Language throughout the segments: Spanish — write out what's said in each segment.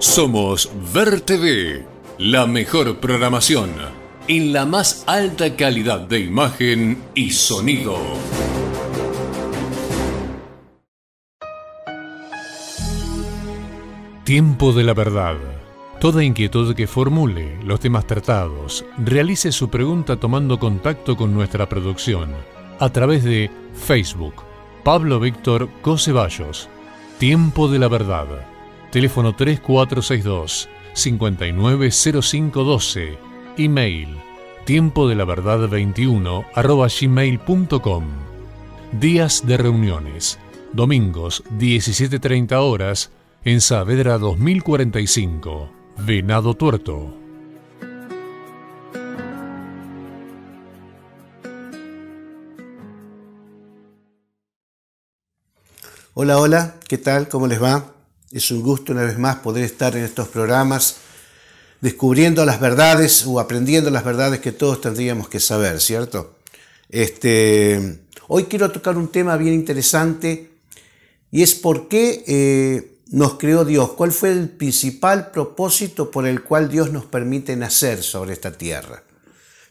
Somos VerTV, la mejor programación en la más alta calidad de imagen y sonido. Tiempo de la verdad. Toda inquietud que formule, los temas tratados, realice su pregunta tomando contacto con nuestra producción a través de Facebook. Pablo Víctor Cosevallos. Tiempo de la verdad teléfono 3462 590512, email tiempo de la verdad 21 gmail.com. Días de reuniones, domingos 17.30 horas en Saavedra 2045, Venado Tuerto. Hola, hola, ¿qué tal? ¿Cómo les va? Es un gusto una vez más poder estar en estos programas descubriendo las verdades o aprendiendo las verdades que todos tendríamos que saber, ¿cierto? Este, hoy quiero tocar un tema bien interesante y es por qué eh, nos creó Dios, cuál fue el principal propósito por el cual Dios nos permite nacer sobre esta tierra.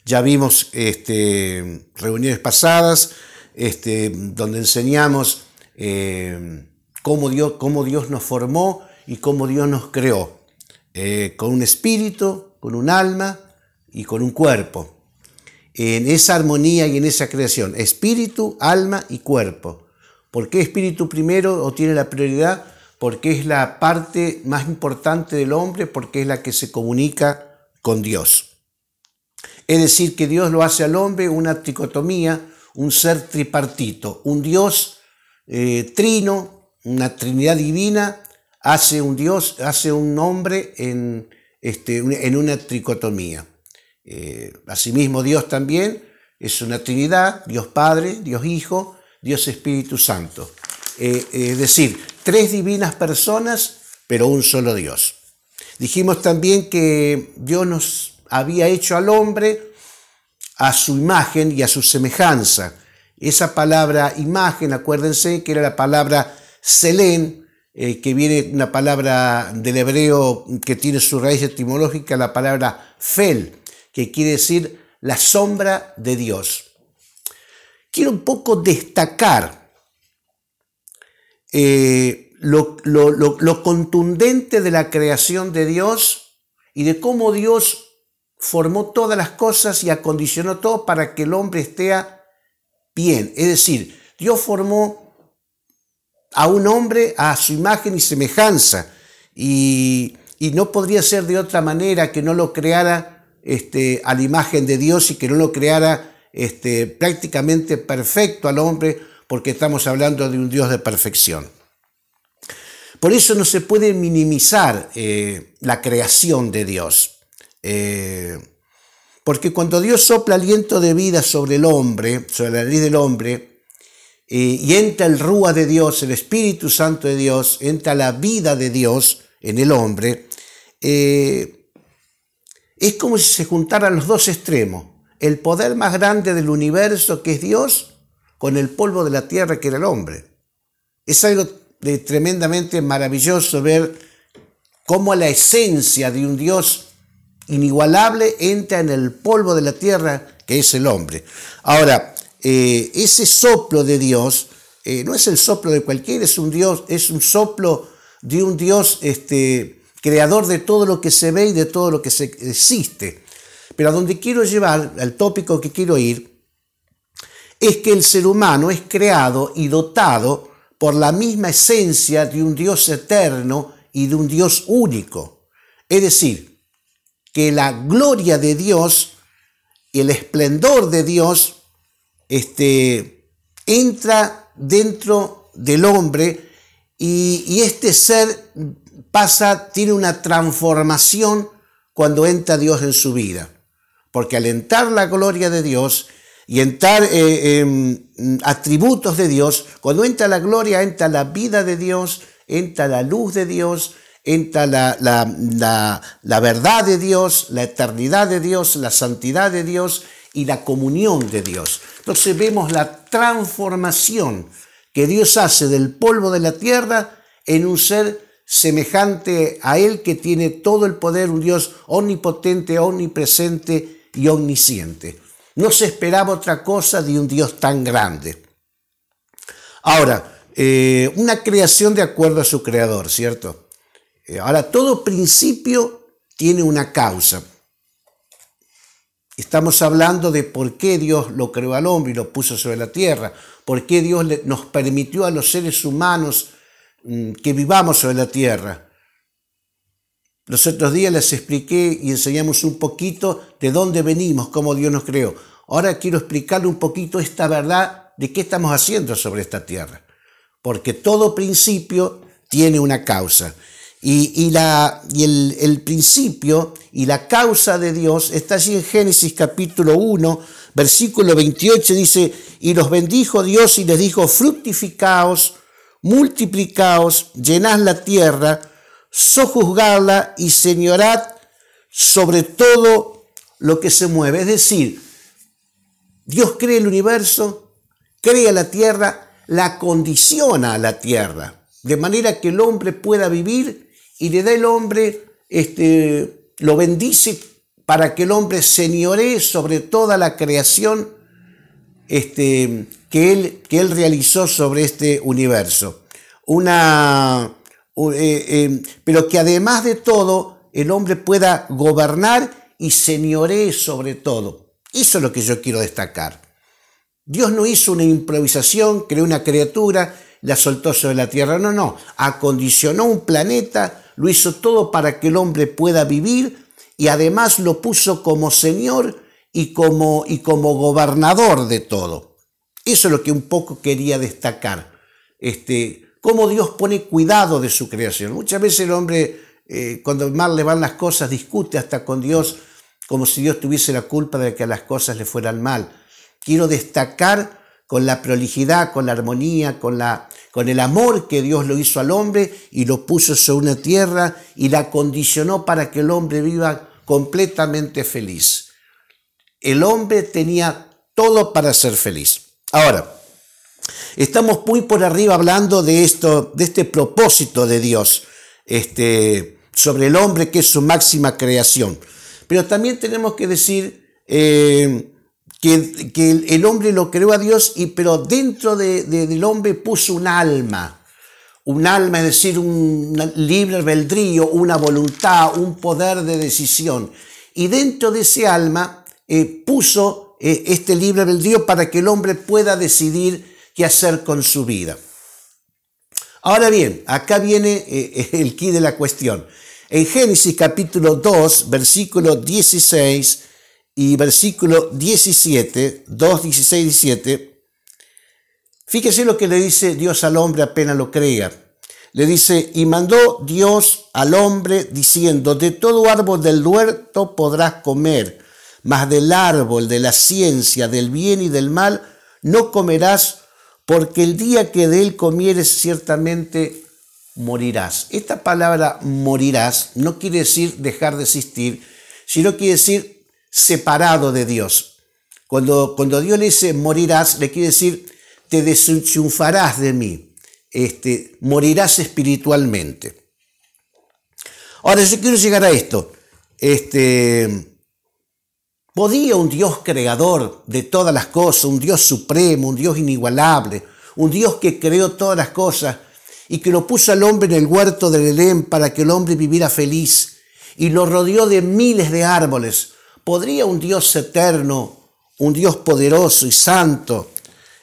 Ya vimos este, reuniones pasadas este, donde enseñamos eh, cómo Dios, cómo Dios nos formó y cómo Dios nos creó, eh, con un espíritu, con un alma y con un cuerpo, en esa armonía y en esa creación, espíritu, alma y cuerpo. ¿Por qué espíritu primero o tiene la prioridad? Porque es la parte más importante del hombre, porque es la que se comunica con Dios. Es decir, que Dios lo hace al hombre una dicotomía, un ser tripartito, un Dios eh, trino, una Trinidad divina hace un Dios, hace un hombre en, este, en una tricotomía. Eh, asimismo, Dios también es una Trinidad, Dios Padre, Dios Hijo, Dios Espíritu Santo. Eh, es decir, tres divinas personas, pero un solo Dios. Dijimos también que Dios nos había hecho al hombre a su imagen y a su semejanza. Esa palabra imagen, acuérdense que era la palabra Selén, eh, que viene una palabra del hebreo que tiene su raíz etimológica, la palabra fel, que quiere decir la sombra de Dios. Quiero un poco destacar eh, lo, lo contundente de la creación de Dios y de cómo Dios formó todas las cosas y acondicionó todo para que el hombre esté bien. Es decir, Dios formó a un hombre a su imagen y semejanza. Y, no podría ser de otra manera que no lo creara este, a la imagen de Dios y que no lo creara este, prácticamente perfecto al hombre, porque estamos hablando de un Dios de perfección. Por eso no se puede minimizar eh, la creación de Dios. Eh, porque cuando Dios sopla aliento de vida sobre el hombre, sobre la ley del hombre, y entra el Rúa de Dios, el Espíritu Santo de Dios, entra la vida de Dios en el hombre, eh, es como si se juntaran los dos extremos, el poder más grande del universo que es Dios con el polvo de la tierra que era el hombre. Es algo de, tremendamente maravilloso ver cómo la esencia de un Dios inigualable entra en el polvo de la tierra que es el hombre. Ahora, eh, ese soplo de Dios eh, no es el soplo de cualquiera, es un Dios, es un soplo de un Dios este, creador de todo lo que se ve y de todo lo que se existe. Pero a donde quiero llevar, al tópico que quiero ir, es que el ser humano es creado y dotado por la misma esencia de un Dios eterno y de un Dios único. Es decir, que la gloria de Dios y el esplendor de Dios este, entra dentro del hombre y, este ser pasa, tiene una transformación cuando entra Dios en su vida. Porque al entrar la gloria de Dios y entrar en eh, em, atributos de Dios, cuando entra la gloria, entra la vida de Dios, entra la luz de Dios, entra la verdad de Dios, la eternidad de Dios, la santidad de Dios, y la comunión de Dios. Entonces vemos la transformación que Dios hace del polvo de la tierra en un ser semejante a Él que tiene todo el poder, un Dios omnipotente, omnipresente y omnisciente. No se esperaba otra cosa de un Dios tan grande. Ahora, eh, una creación de acuerdo a su creador, ¿cierto? Eh, ahora, todo principio tiene una causa. Estamos hablando de por qué Dios lo creó al hombre y lo puso sobre la tierra, por qué Dios nos permitió a los seres humanos mm, que vivamos sobre la tierra. Los otros días les expliqué y enseñamos un poquito de dónde venimos, cómo Dios nos creó. Ahora quiero explicarle un poquito esta verdad de qué estamos haciendo sobre esta tierra, porque todo principio tiene una causa. Y, la, el, principio y la causa de Dios está allí en Génesis capítulo 1, versículo 28, dice, y los bendijo Dios y les dijo, fructificaos, multiplicaos, llenad la tierra, sojuzgadla y señorad sobre todo lo que se mueve. Es decir, Dios crea el universo, crea la tierra, la condiciona a la tierra, de manera que el hombre pueda vivir y le da el hombre, este, lo bendice para que el hombre señoree sobre toda la creación este, que, él, que él realizó sobre este universo. Una, eh, eh, pero que además de todo el hombre pueda gobernar y señoree sobre todo. Eso es lo que yo quiero destacar. Dios no hizo una improvisación, creó una criatura, la soltó sobre la tierra. No, no. Acondicionó un planeta, lo hizo todo para que el hombre pueda vivir y además lo puso como Señor y como, y como gobernador de todo. Eso es lo que un poco quería destacar. Este, cómo Dios pone cuidado de su creación. Muchas veces el hombre, eh, cuando mal le van las cosas, discute hasta con Dios como si Dios tuviese la culpa de que a las cosas le fueran mal. Quiero destacar con la prolijidad, con la armonía, con, la, con el amor que Dios lo hizo al hombre y lo puso sobre una tierra y la condicionó para que el hombre viva completamente feliz. El hombre tenía todo para ser feliz. Ahora, estamos muy por arriba hablando de esto, de este propósito de Dios este, sobre el hombre que es su máxima creación. Pero también tenemos que decir eh, que, el, hombre lo creó a Dios, y, pero dentro del hombre puso un alma. Un alma, es decir, un libre albedrío, una voluntad, un poder de decisión. Y dentro de ese alma eh, puso eh, este libre albedrío para que el hombre pueda decidir qué hacer con su vida. Ahora bien, acá viene eh, el quid de la cuestión. En Génesis capítulo 2, versículo 16, y versículo 17, 2, 16, 17, fíjese lo que le dice Dios al hombre apenas lo crea. Le dice, y mandó Dios al hombre diciendo, de todo árbol del huerto podrás comer, mas del árbol de la ciencia, del bien y del mal, no comerás, porque el día que de él comieres ciertamente morirás. Esta palabra morirás no quiere decir dejar de existir, sino quiere decir separado de Dios. Cuando, cuando Dios le dice morirás, le quiere decir te desunfarás de mí, este, morirás espiritualmente. Ahora yo quiero llegar a esto. Este, ¿Podía un Dios creador de todas las cosas, un Dios supremo, un Dios inigualable, un Dios que creó todas las cosas y que lo puso al hombre en el huerto del Edén para que el hombre viviera feliz y lo rodeó de miles de árboles, ¿Podría un Dios eterno, un Dios poderoso y santo,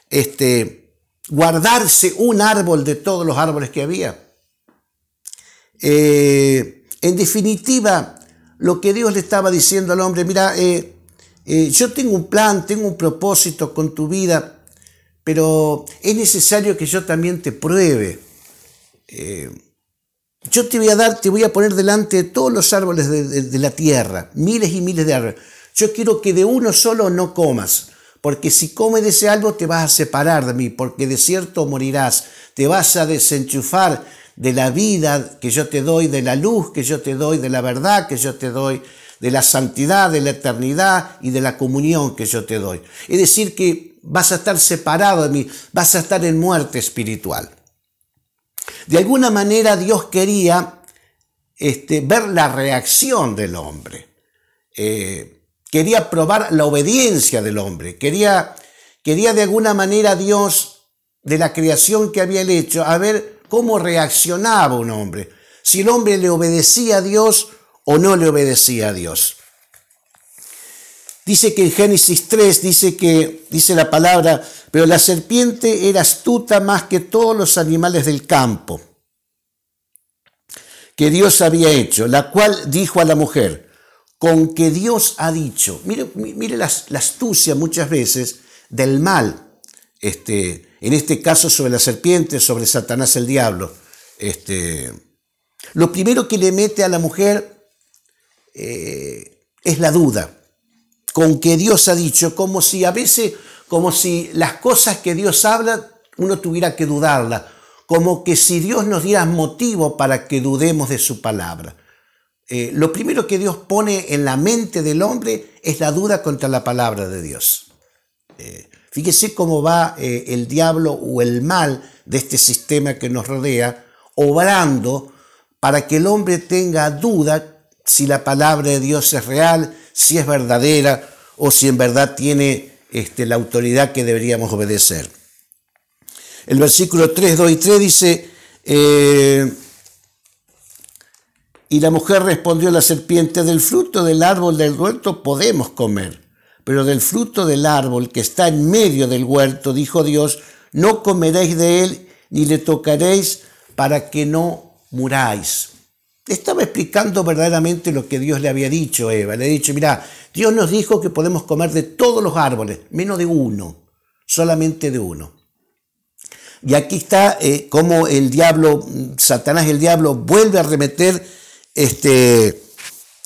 este, guardarse un árbol de todos los árboles que había? Eh, en definitiva, lo que Dios le estaba diciendo al hombre, mira, eh, eh, yo tengo un plan, tengo un propósito con tu vida, pero es necesario que yo también te pruebe yo te voy a dar, te voy a poner delante de todos los árboles de, la tierra, miles y miles de árboles. Yo quiero que de uno solo no comas, porque si comes de ese árbol te vas a separar de mí, porque de cierto morirás, te vas a desenchufar de la vida que yo te doy, de la luz que yo te doy, de la verdad que yo te doy, de la santidad, de la eternidad y de la comunión que yo te doy. Es decir, que vas a estar separado de mí, vas a estar en muerte espiritual. De alguna manera Dios quería este, ver la reacción del hombre. Eh, quería probar la obediencia del hombre. Quería, quería de alguna manera Dios, de la creación que había hecho, a ver cómo reaccionaba un hombre. Si el hombre le obedecía a Dios o no le obedecía a Dios. Dice que en Génesis 3 dice que dice la palabra, pero la serpiente era astuta más que todos los animales del campo que Dios había hecho, la cual dijo a la mujer, con que Dios ha dicho. Mire, la, astucia muchas veces del mal, este, en este caso sobre la serpiente, sobre Satanás el diablo. Este, lo primero que le mete a la mujer eh, es la duda con que Dios ha dicho, como si a veces, como si las cosas que Dios habla uno tuviera que dudarlas, como que si Dios nos diera motivo para que dudemos de su palabra. Eh, lo primero que Dios pone en la mente del hombre es la duda contra la palabra de Dios. Eh, fíjese cómo va eh, el diablo o el mal de este sistema que nos rodea, obrando para que el hombre tenga duda si la palabra de Dios es real, si es verdadera o si en verdad tiene este, la autoridad que deberíamos obedecer. El versículo 3, 2 y 3 dice, eh, y la mujer respondió a la serpiente, del fruto del árbol del huerto podemos comer, pero del fruto del árbol que está en medio del huerto, dijo Dios, no comeréis de él ni le tocaréis para que no muráis estaba explicando verdaderamente lo que Dios le había dicho a Eva. Le ha dicho, mira, Dios nos dijo que podemos comer de todos los árboles, menos de uno, solamente de uno. Y aquí está eh, cómo el diablo, Satanás el diablo, vuelve a remeter este,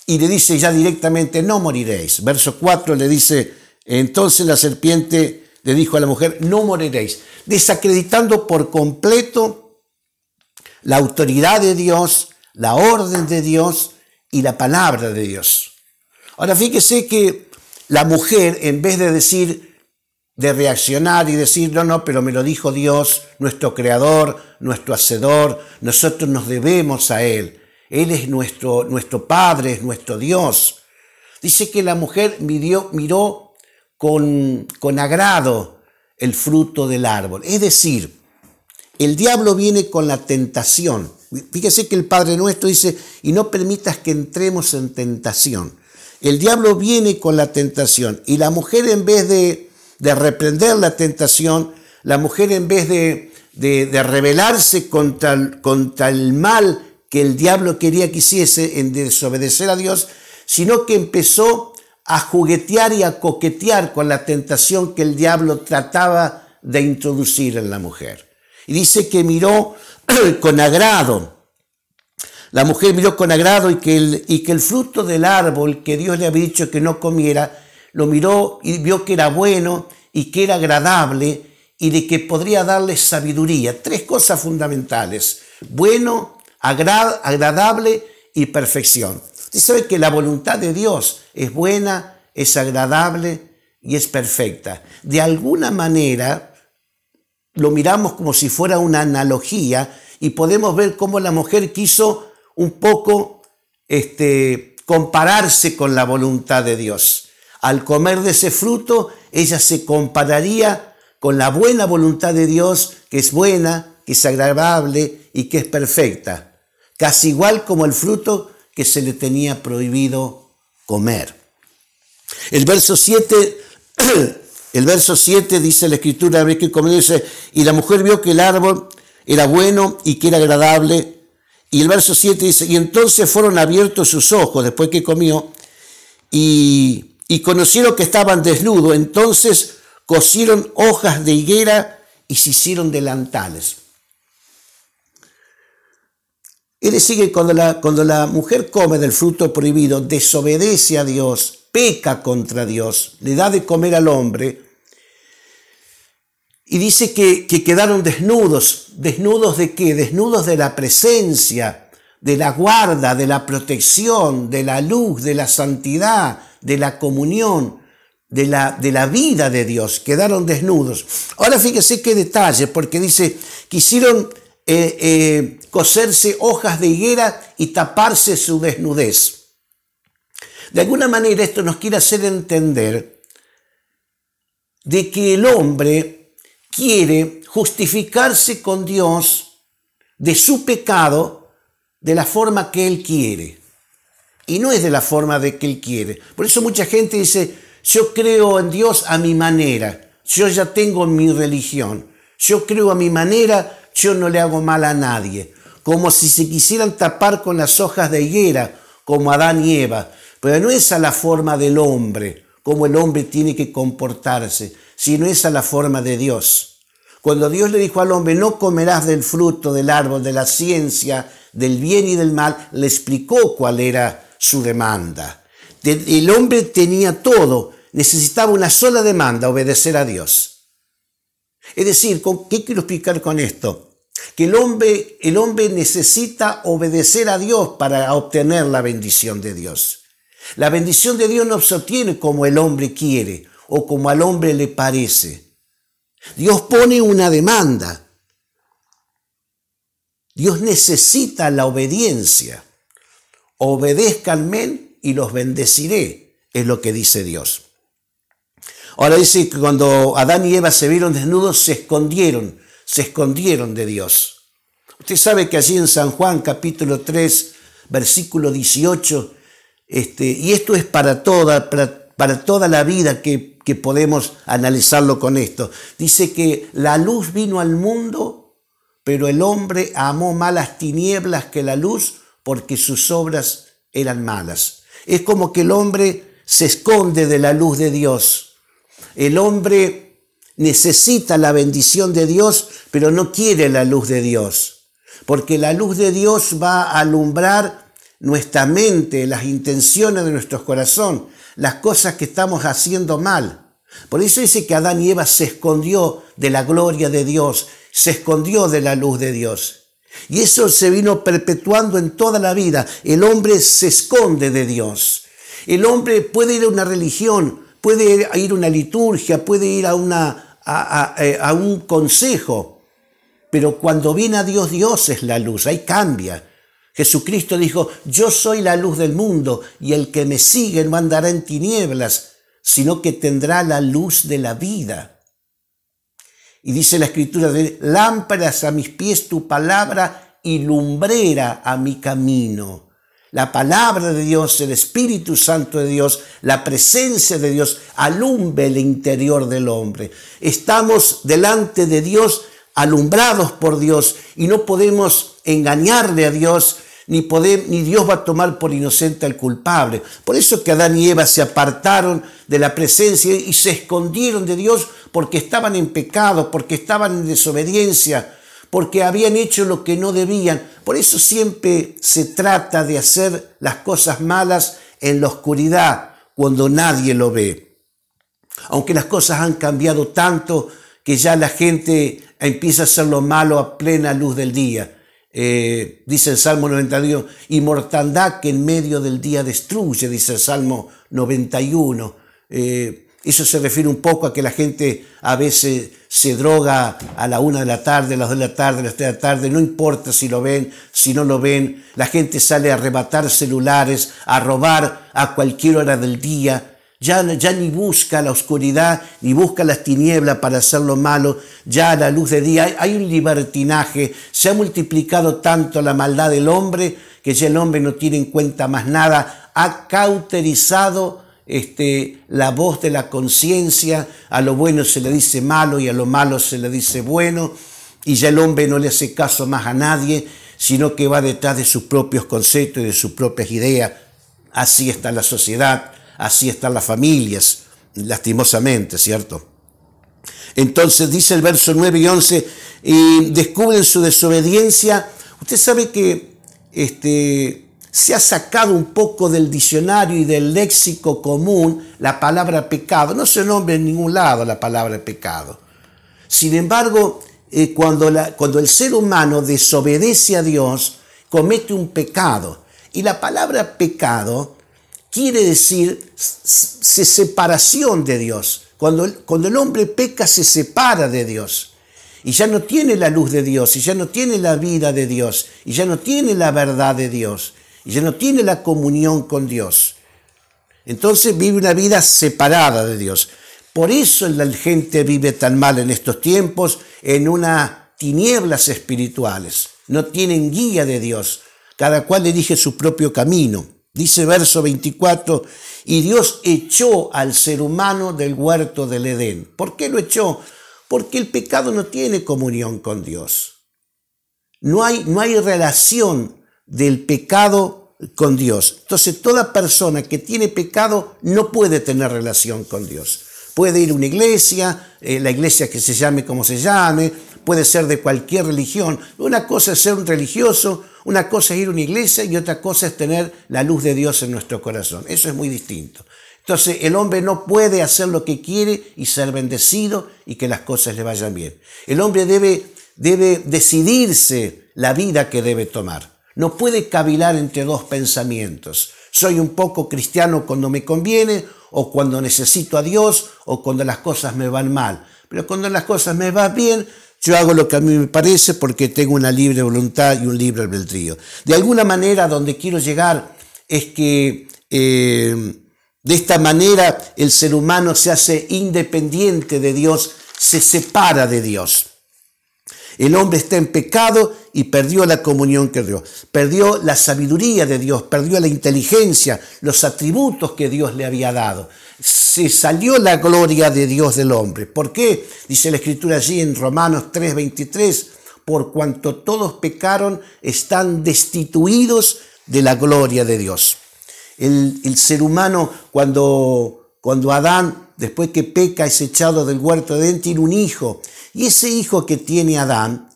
y le dice ya directamente, no moriréis. Verso 4 le dice, entonces la serpiente le dijo a la mujer, no moriréis, desacreditando por completo la autoridad de Dios, la orden de Dios y la palabra de Dios. Ahora fíjese que la mujer, en vez de decir, de reaccionar y decir, no, no, pero me lo dijo Dios, nuestro creador, nuestro hacedor, nosotros nos debemos a Él. Él es nuestro, nuestro Padre, es nuestro Dios. Dice que la mujer miró, miró con, con agrado el fruto del árbol. Es decir, el diablo viene con la tentación. Fíjese que el Padre Nuestro dice, y no permitas que entremos en tentación. El diablo viene con la tentación y la mujer en vez de, reprender la tentación, la mujer en vez de, rebelarse contra, contra el mal que el diablo quería que hiciese en desobedecer a Dios, sino que empezó a juguetear y a coquetear con la tentación que el diablo trataba de introducir en la mujer. Y dice que miró con agrado. La mujer miró con agrado y que, el, y que el fruto del árbol que Dios le había dicho que no comiera, lo miró y vio que era bueno y que era agradable y de que podría darle sabiduría. Tres cosas fundamentales. Bueno, agradable y perfección. Usted sabe que la voluntad de Dios es buena, es agradable y es perfecta. De alguna manera, lo miramos como si fuera una analogía y podemos ver cómo la mujer quiso un poco este, compararse con la voluntad de Dios. Al comer de ese fruto, ella se compararía con la buena voluntad de Dios, que es buena, que es agradable y que es perfecta, casi igual como el fruto que se le tenía prohibido comer. El verso 7 El verso 7 dice la escritura, que como dice, y la mujer vio que el árbol era bueno y que era agradable. Y el verso 7 dice, y entonces fueron abiertos sus ojos después que comió y, y conocieron que estaban desnudos. Entonces cosieron hojas de higuera y se hicieron delantales. Él sigue cuando la, cuando la mujer come del fruto prohibido, desobedece a Dios peca contra Dios, le da de comer al hombre. Y dice que, quedaron desnudos. ¿Desnudos de qué? Desnudos de la presencia, de la guarda, de la protección, de la luz, de la santidad, de la comunión, de la, de la vida de Dios. Quedaron desnudos. Ahora fíjese qué detalle, porque dice, quisieron eh, eh, coserse hojas de higuera y taparse su desnudez. De alguna manera esto nos quiere hacer entender de que el hombre quiere justificarse con Dios de su pecado de la forma que él quiere. Y no es de la forma de que él quiere. Por eso mucha gente dice, yo creo en Dios a mi manera, yo ya tengo mi religión, yo creo a mi manera, yo no le hago mal a nadie. Como si se quisieran tapar con las hojas de higuera, como Adán y Eva. Pero no es a la forma del hombre, como el hombre tiene que comportarse, sino es a la forma de Dios. Cuando Dios le dijo al hombre, no comerás del fruto del árbol de la ciencia, del bien y del mal, le explicó cuál era su demanda. El hombre tenía todo, necesitaba una sola demanda, obedecer a Dios. Es decir, ¿qué quiero explicar con esto? Que el hombre, el hombre necesita obedecer a Dios para obtener la bendición de Dios. La bendición de Dios no se obtiene como el hombre quiere o como al hombre le parece. Dios pone una demanda. Dios necesita la obediencia. Obedezcanme y los bendeciré, es lo que dice Dios. Ahora dice que cuando Adán y Eva se vieron desnudos, se escondieron, se escondieron de Dios. Usted sabe que allí en San Juan capítulo 3, versículo 18, este, y esto es para toda, toda la vida que, que podemos analizarlo con esto. Dice que la luz vino al mundo, pero el hombre amó más las tinieblas que la luz porque sus obras eran malas. Es como que el hombre se esconde de la luz de Dios. El hombre necesita la bendición de Dios, pero no quiere la luz de Dios, porque la luz de Dios va a alumbrar nuestra mente, las intenciones de nuestro corazón, las cosas que estamos haciendo mal. Por eso dice que Adán y Eva se escondió de la gloria de Dios, se escondió de la luz de Dios. Y eso se vino perpetuando en toda la vida. El hombre se esconde de Dios. El hombre puede ir a una religión, puede ir a una liturgia, puede ir a, una, eh, a, un consejo, pero cuando viene a Dios, Dios es la luz, ahí cambia. Jesucristo dijo, yo soy la luz del mundo y el que me sigue no andará en tinieblas, sino que tendrá la luz de la vida. Y dice la escritura de lámparas a mis pies tu palabra y lumbrera a mi camino. La palabra de Dios, el Espíritu Santo de Dios, la presencia de Dios alumbe el interior del hombre. Estamos delante de Dios alumbrados por Dios y no podemos engañarle a Dios ni, poder, ni Dios va a tomar por inocente al culpable. Por eso que Adán y Eva se apartaron de la presencia y se escondieron de Dios porque estaban en pecado, porque estaban en desobediencia, porque habían hecho lo que no debían. Por eso siempre se trata de hacer las cosas malas en la oscuridad, cuando nadie lo ve. Aunque las cosas han cambiado tanto que ya la gente empieza a hacer lo malo a plena luz del día. Eh, dice el Salmo 91, y mortandad que en medio del día destruye, dice el Salmo 91. Eh, eso se refiere un poco a que la gente a veces se droga a la una de la tarde, a las dos de la tarde, a las tres de la tarde, no importa si lo ven, si no lo ven, la gente sale a arrebatar celulares, a robar a cualquier hora del día, ya, ni busca la oscuridad, ni busca las tinieblas para hacer lo malo, ya a la luz de día hay, un libertinaje, se ha multiplicado tanto la maldad del hombre que ya el hombre no tiene en cuenta más nada, ha cauterizado este, la voz de la conciencia, a lo bueno se le dice malo y a lo malo se le dice bueno, y ya el hombre no le hace caso más a nadie, sino que va detrás de sus propios conceptos y de sus propias ideas. Así está la sociedad. Así están las familias, lastimosamente, ¿cierto? Entonces dice el verso 9 y 11, y descubren su desobediencia. Usted sabe que este, se ha sacado un poco del diccionario y del léxico común la palabra pecado. No se nombra en ningún lado la palabra pecado. Sin embargo, eh, cuando, cuando el ser humano desobedece a Dios, comete un pecado. Y la palabra pecado quiere decir se separación de Dios. Cuando, cuando el hombre peca se separa de Dios y ya no tiene la luz de Dios y ya no tiene la vida de Dios y ya no tiene la verdad de Dios y ya no tiene la comunión con Dios. Entonces vive una vida separada de Dios. Por eso la gente vive tan mal en estos tiempos, en unas tinieblas espirituales. No tienen guía de Dios. Cada cual elige su propio camino. Dice verso 24, y Dios echó al ser humano del huerto del Edén. ¿Por qué lo echó? Porque el pecado no tiene comunión con Dios. No hay, no hay relación del pecado con Dios. Entonces toda persona que tiene pecado no puede tener relación con Dios. Puede ir a una iglesia, eh, la iglesia que se llame como se llame, puede ser de cualquier religión. Una cosa es ser un religioso, una cosa es ir a una iglesia y otra cosa es tener la luz de Dios en nuestro corazón. Eso es muy distinto. Entonces el hombre no puede hacer lo que quiere y ser bendecido y que las cosas le vayan bien. El hombre debe, debe decidirse la vida que debe tomar. No puede cavilar entre dos pensamientos. Soy un poco cristiano cuando me conviene o cuando necesito a Dios o cuando las cosas me van mal. Pero cuando las cosas me van bien, yo hago lo que a mí me parece porque tengo una libre voluntad y un libre albedrío. De alguna manera, donde quiero llegar es que eh, de esta manera el ser humano se hace independiente de Dios, se separa de Dios. El hombre está en pecado y perdió la comunión que dio. perdió la sabiduría de Dios, perdió la inteligencia, los atributos que Dios le había dado. Se salió la gloria de Dios del hombre. ¿Por qué? Dice la escritura allí en Romanos 3:23, por cuanto todos pecaron, están destituidos de la gloria de Dios. El, ser humano, cuando, cuando Adán después que peca es echado del huerto de Edén, tiene un hijo. Y ese hijo que tiene Adán,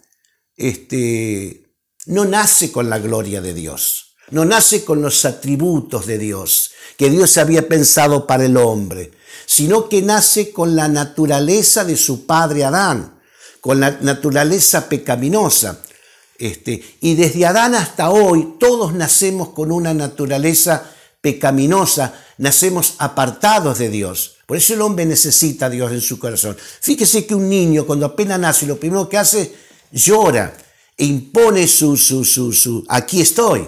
este, no nace con la gloria de Dios, no nace con los atributos de Dios que Dios había pensado para el hombre, sino que nace con la naturaleza de su padre Adán, con la naturaleza pecaminosa. Este, y desde Adán hasta hoy todos nacemos con una naturaleza pecaminosa, nacemos apartados de Dios. Por eso el hombre necesita a Dios en su corazón. Fíjese que un niño cuando apenas nace lo primero que hace llora e impone su, su, su, su, aquí estoy.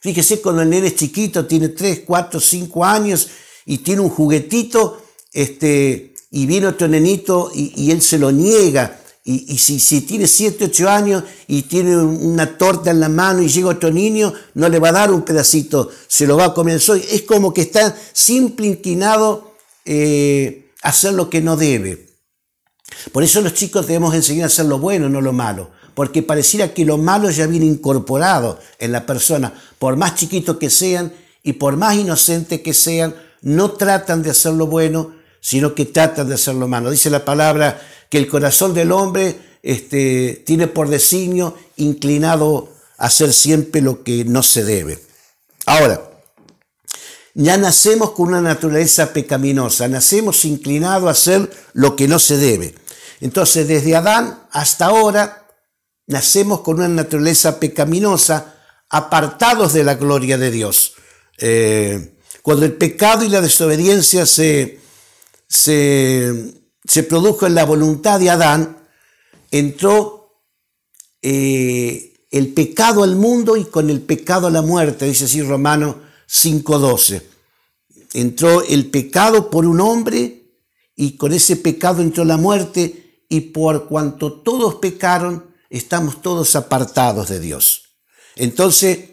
Fíjese cuando el nene es chiquito, tiene 3, 4, 5 años y tiene un juguetito este, y viene otro nenito y, él se lo niega. Y, si, si, tiene 7, 8 años y tiene una torta en la mano y llega otro niño, no le va a dar un pedacito, se lo va a comer Es como que está siempre inclinado eh, hacer lo que no debe. Por eso los chicos debemos enseñar a hacer lo bueno, no lo malo, porque pareciera que lo malo ya viene incorporado en la persona, por más chiquitos que sean y por más inocentes que sean, no tratan de hacer lo bueno, sino que tratan de hacer lo malo. Dice la palabra que el corazón del hombre este, tiene por designio inclinado a hacer siempre lo que no se debe. Ahora, ya nacemos con una naturaleza pecaminosa, nacemos inclinados a hacer lo que no se debe. Entonces, desde Adán hasta ahora, nacemos con una naturaleza pecaminosa, apartados de la gloria de Dios. Eh, cuando el pecado y la desobediencia se, produjo en la voluntad de Adán, entró eh, el pecado al mundo y con el pecado a la muerte, dice así Romano 5.12. Entró el pecado por un hombre y con ese pecado entró la muerte y por cuanto todos pecaron, estamos todos apartados de Dios. Entonces,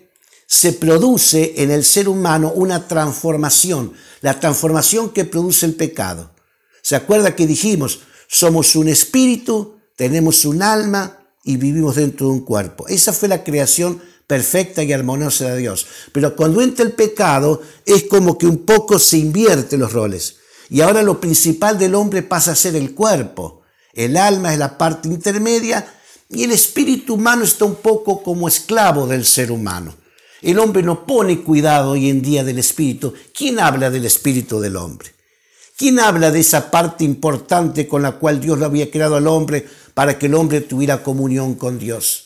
se produce en el ser humano una transformación, la transformación que produce el pecado. ¿Se acuerda que dijimos, somos un espíritu, tenemos un alma y vivimos dentro de un cuerpo? Esa fue la creación perfecta y armoniosa de Dios. Pero cuando entra el pecado es como que un poco se invierte los roles. Y ahora lo principal del hombre pasa a ser el cuerpo. El alma es la parte intermedia y el espíritu humano está un poco como esclavo del ser humano. El hombre no pone cuidado hoy en día del espíritu. ¿Quién habla del espíritu del hombre? ¿Quién habla de esa parte importante con la cual Dios lo había creado al hombre para que el hombre tuviera comunión con Dios?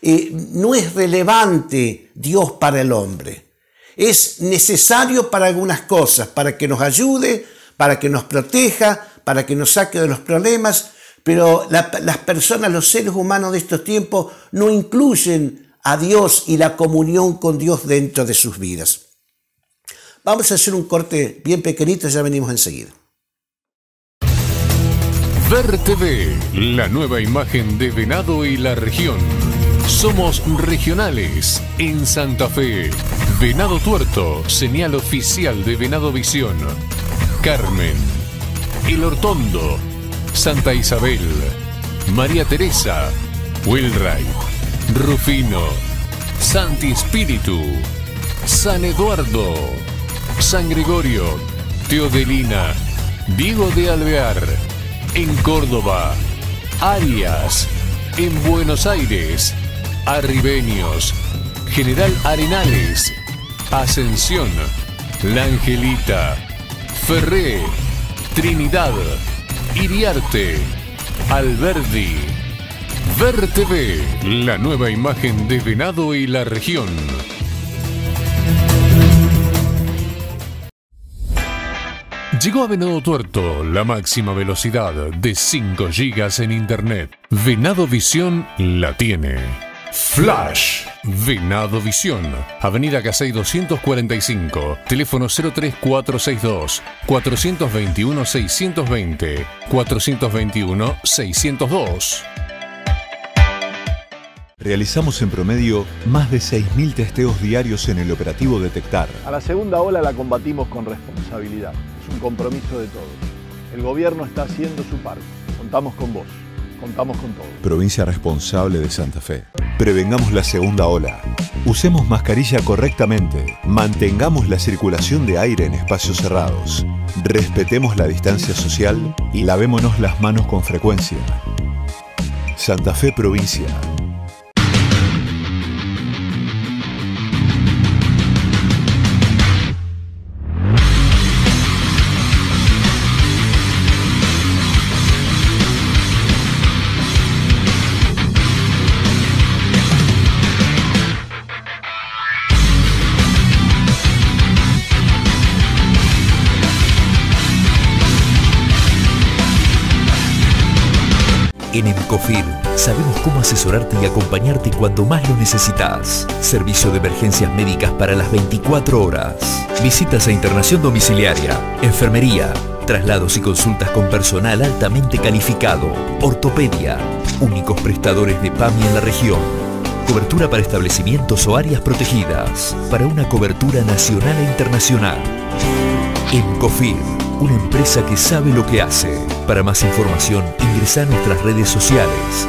Eh, no es relevante Dios para el hombre. Es necesario para algunas cosas, para que nos ayude, para que nos proteja, para que nos saque de los problemas, pero las personas, los seres humanos de estos tiempos no incluyen a Dios y la comunión con Dios dentro de sus vidas. Vamos a hacer un corte bien pequeñito, ya venimos enseguida. Ver TV, la nueva imagen de Venado y la región. Somos regionales en Santa Fe. Venado Tuerto, señal oficial de Venado Visión. Carmen, El Hortondo, Santa Isabel, María Teresa, Wilray, Rufino, Santi Espíritu, San Eduardo, San Gregorio, Teodelina, Diego de Alvear, en Córdoba, Arias, en Buenos Aires, Arribeños, General Arenales, Ascensión, La Angelita, Ferré, Trinidad, Iriarte, Alberdi. Ver TV, la nueva imagen de Venado y la región. Llegó a Venado Tuerto la máxima velocidad de 5 GB en Internet. Venado Visión la tiene. Flash. Venado Visión. Avenida Casey 245. Teléfono 03462 421 620 421 602. Realizamos en promedio más de 6.000 testeos diarios en el operativo Detectar. A la segunda ola la combatimos con responsabilidad. Es un compromiso de todos. El gobierno está haciendo su parte. Contamos con vos contamos con todo. Provincia responsable de Santa Fe. Prevengamos la segunda ola. Usemos mascarilla correctamente. Mantengamos la circulación de aire en espacios cerrados. Respetemos la distancia social y lavémonos las manos con frecuencia. Santa Fe Provincia. En EMCOFIR sabemos cómo asesorarte y acompañarte cuando más lo necesitas. Servicio de emergencias médicas para las 24 horas. Visitas a internación domiciliaria, enfermería, traslados y consultas con personal altamente calificado, ortopedia, únicos prestadores de PAMI en la región. Cobertura para establecimientos o áreas protegidas. Para una cobertura nacional e internacional. En una empresa que sabe lo que hace. Para más información, ingresa a nuestras redes sociales.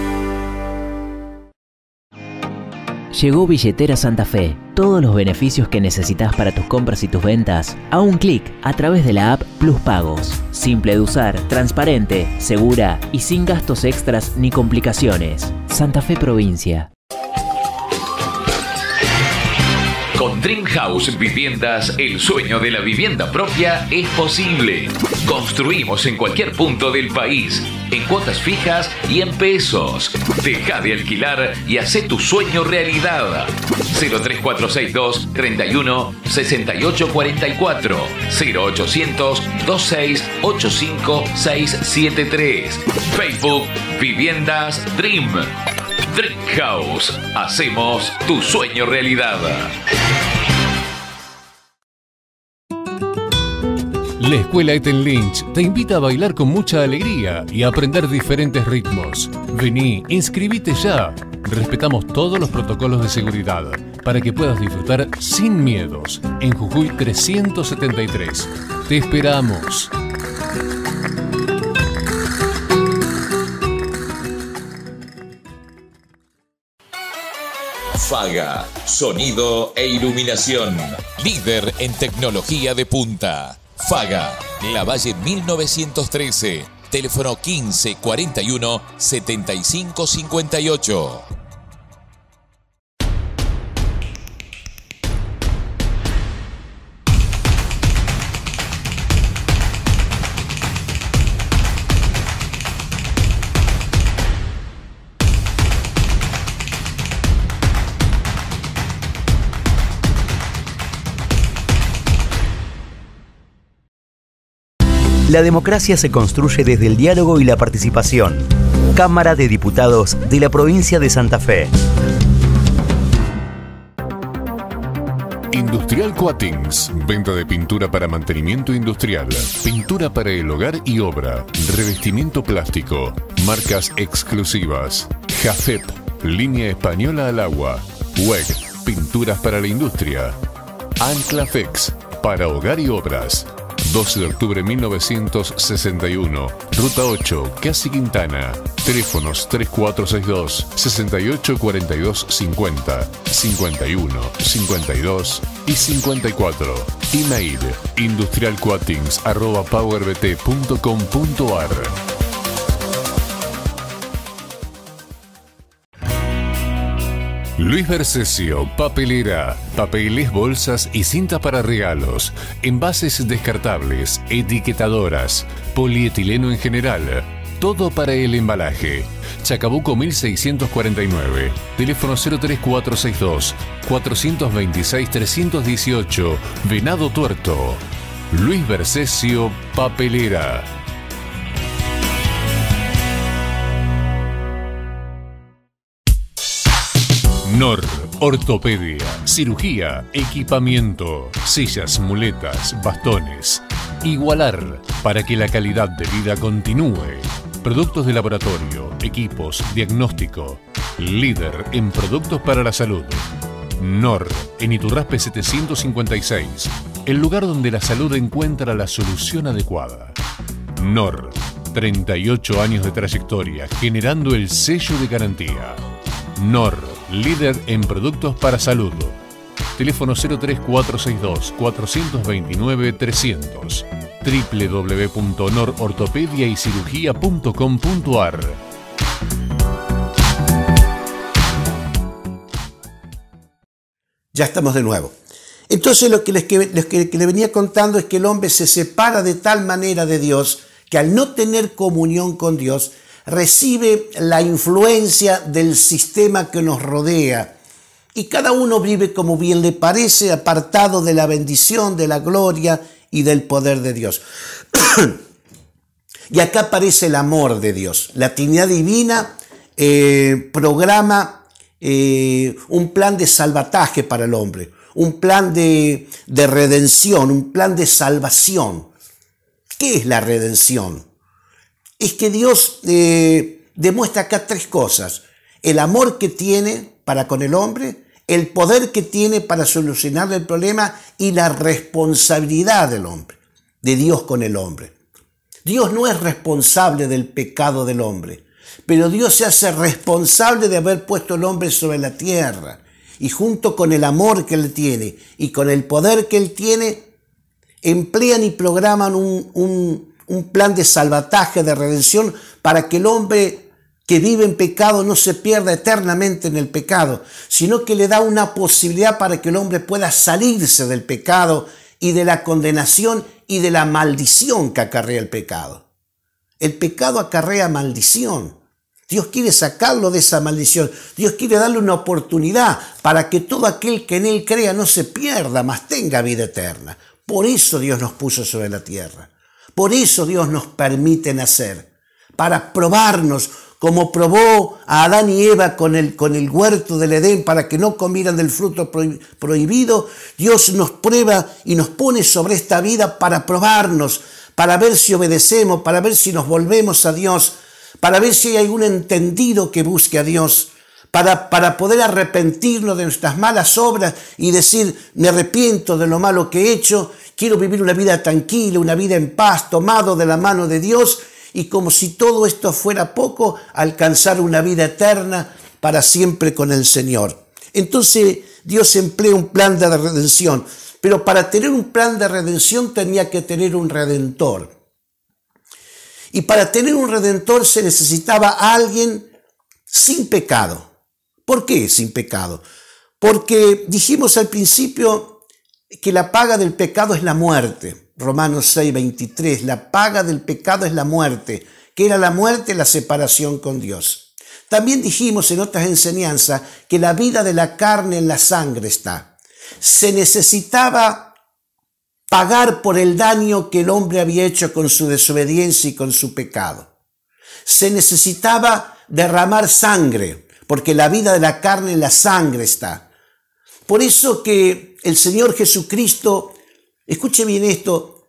Llegó Billetera Santa Fe. Todos los beneficios que necesitas para tus compras y tus ventas a un clic a través de la app Plus Pagos. Simple de usar, transparente, segura y sin gastos extras ni complicaciones. Santa Fe Provincia. Dream House Viviendas, el sueño de la vivienda propia es posible. Construimos en cualquier punto del país, en cuotas fijas y en pesos. Deja de alquilar y hace tu sueño realidad. 03462 31 6844 0800 2685673 Facebook Viviendas Dream. Dream House. Hacemos tu sueño realidad. La Escuela Eten Lynch te invita a bailar con mucha alegría y a aprender diferentes ritmos. Vení, inscribite ya. Respetamos todos los protocolos de seguridad para que puedas disfrutar sin miedos en Jujuy 373. Te esperamos. Faga, sonido e iluminación. Líder en tecnología de punta. Faga, La Valle 1913, teléfono 1541 7558. La democracia se construye desde el diálogo y la participación. Cámara de Diputados de la provincia de Santa Fe. Industrial Coatings, venta de pintura para mantenimiento industrial, pintura para el hogar y obra, revestimiento plástico, marcas exclusivas, Jafet, línea española al agua, WEG, pinturas para la industria, Anclafex, para hogar y obras, 12 de octubre 1961, Ruta 8, Casi Quintana. Teléfonos 3462 684250 51, 52 y 54. Email industrialquatings.powerbt.com.ar Luis Bercesio, papelera, papeles, bolsas y cinta para regalos, envases descartables, etiquetadoras, polietileno en general, todo para el embalaje. Chacabuco 1649, teléfono 03462 426 318, Venado Tuerto. Luis Bercesio, papelera. NOR, ortopedia, cirugía, equipamiento, sillas, muletas, bastones. Igualar para que la calidad de vida continúe. Productos de laboratorio, equipos, diagnóstico. Líder en productos para la salud. NOR, en Iturraspe 756, el lugar donde la salud encuentra la solución adecuada. NOR, 38 años de trayectoria, generando el sello de garantía. NOR líder en productos para salud. Teléfono 03462 429 300 cirugía.com.ar Ya estamos de nuevo. Entonces lo que les, que venía contando es que el hombre se separa de tal manera de Dios que al no tener comunión con Dios recibe la influencia del sistema que nos rodea y cada uno vive como bien le parece, apartado de la bendición, de la gloria y del poder de Dios. y acá aparece el amor de Dios. La Trinidad Divina eh, programa eh, un plan de salvataje para el hombre, un plan de, de redención, un plan de salvación. ¿Qué es la redención? es que Dios eh, demuestra acá tres cosas. El amor que tiene para con el hombre, el poder que tiene para solucionar el problema y la responsabilidad del hombre, de Dios con el hombre. Dios no es responsable del pecado del hombre, pero Dios se hace responsable de haber puesto el hombre sobre la tierra. Y junto con el amor que él tiene y con el poder que él tiene, emplean y programan un un plan de salvataje, de redención, para que el hombre que vive en pecado no se pierda eternamente en el pecado, sino que le da una posibilidad para que el hombre pueda salirse del pecado y de la condenación y de la maldición que acarrea el pecado. El pecado acarrea maldición. Dios quiere sacarlo de esa maldición. Dios quiere darle una oportunidad para que todo aquel que en Él crea no se pierda, mas tenga vida eterna. Por eso Dios nos puso sobre la tierra. Por eso Dios nos permite nacer, para probarnos, como probó a Adán y Eva con el, con el huerto del Edén para que no comieran del fruto prohibido, Dios nos prueba y nos pone sobre esta vida para probarnos, para ver si obedecemos, para ver si nos volvemos a Dios, para ver si hay algún entendido que busque a Dios. Para, para, poder arrepentirnos de nuestras malas obras y decir, me arrepiento de lo malo que he hecho Quiero vivir una vida tranquila, una vida en paz, tomado de la mano de Dios y como si todo esto fuera poco, alcanzar una vida eterna para siempre con el Señor. Entonces Dios emplea un plan de redención, pero para tener un plan de redención tenía que tener un redentor. Y para tener un redentor se necesitaba a alguien sin pecado. ¿Por qué sin pecado? Porque dijimos al principio que la paga del pecado es la muerte. Romanos 6, 23, la paga del pecado es la muerte, que era la muerte la separación con Dios. También dijimos en otras enseñanzas que la vida de la carne en la sangre está. Se necesitaba pagar por el daño que el hombre había hecho con su desobediencia y con su pecado. Se necesitaba derramar sangre, porque la vida de la carne en la sangre está. Por eso que el Señor Jesucristo, escuche bien esto,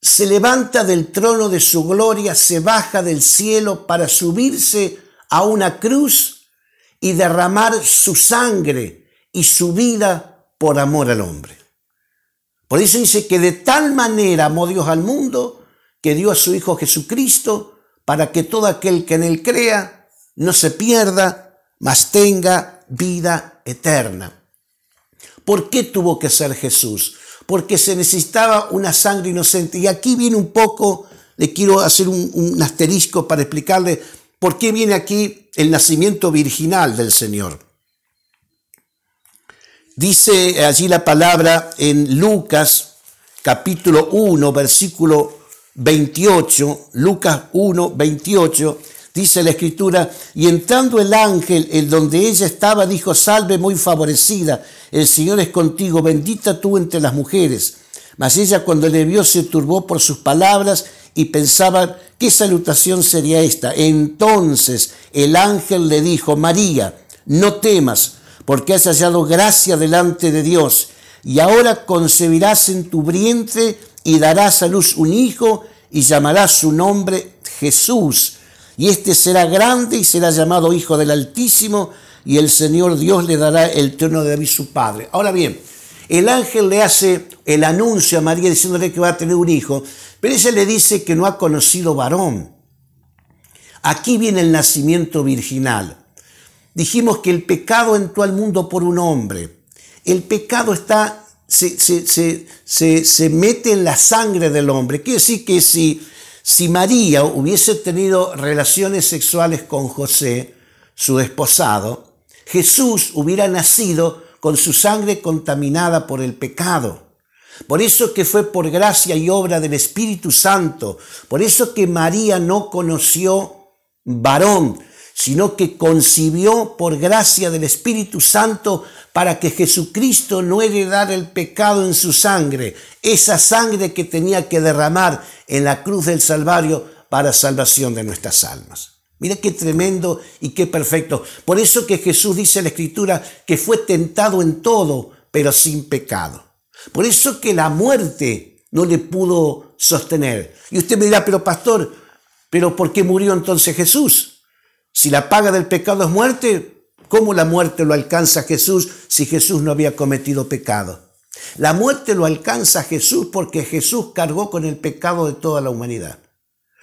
se levanta del trono de su gloria, se baja del cielo para subirse a una cruz y derramar su sangre y su vida por amor al hombre. Por eso dice que de tal manera amó Dios al mundo que dio a su Hijo Jesucristo para que todo aquel que en él crea no se pierda, mas tenga vida eterna. ¿Por qué tuvo que ser Jesús? Porque se necesitaba una sangre inocente. Y aquí viene un poco, le quiero hacer un, asterisco para explicarle por qué viene aquí el nacimiento virginal del Señor. Dice allí la palabra en Lucas capítulo 1, versículo 28, Lucas 1, 28, Dice la escritura, y entrando el ángel en donde ella estaba, dijo, salve muy favorecida, el Señor es contigo, bendita tú entre las mujeres. Mas ella cuando le vio se turbó por sus palabras y pensaba, ¿qué salutación sería esta? Entonces el ángel le dijo, María, no temas, porque has hallado gracia delante de Dios, y ahora concebirás en tu vientre y darás a luz un hijo, y llamarás su nombre Jesús y este será grande y será llamado Hijo del Altísimo, y el Señor Dios le dará el trono de David su padre. Ahora bien, el ángel le hace el anuncio a María diciéndole que va a tener un hijo, pero ella le dice que no ha conocido varón. Aquí viene el nacimiento virginal. Dijimos que el pecado entró al mundo por un hombre. El pecado está, se, se mete en la sangre del hombre. Quiere decir que si si María hubiese tenido relaciones sexuales con José, su esposado, Jesús hubiera nacido con su sangre contaminada por el pecado. Por eso que fue por gracia y obra del Espíritu Santo. Por eso que María no conoció varón, sino que concibió por gracia del Espíritu Santo para que Jesucristo no heredara el pecado en su sangre, esa sangre que tenía que derramar en la cruz del Salvario para salvación de nuestras almas. Mira qué tremendo y qué perfecto. Por eso que Jesús dice en la Escritura que fue tentado en todo, pero sin pecado. Por eso que la muerte no le pudo sostener. Y usted me dirá, pero pastor, ¿pero por qué murió entonces Jesús? Si la paga del pecado es muerte, ¿cómo la muerte lo alcanza Jesús si Jesús no había cometido pecado? La muerte lo alcanza Jesús porque Jesús cargó con el pecado de toda la humanidad.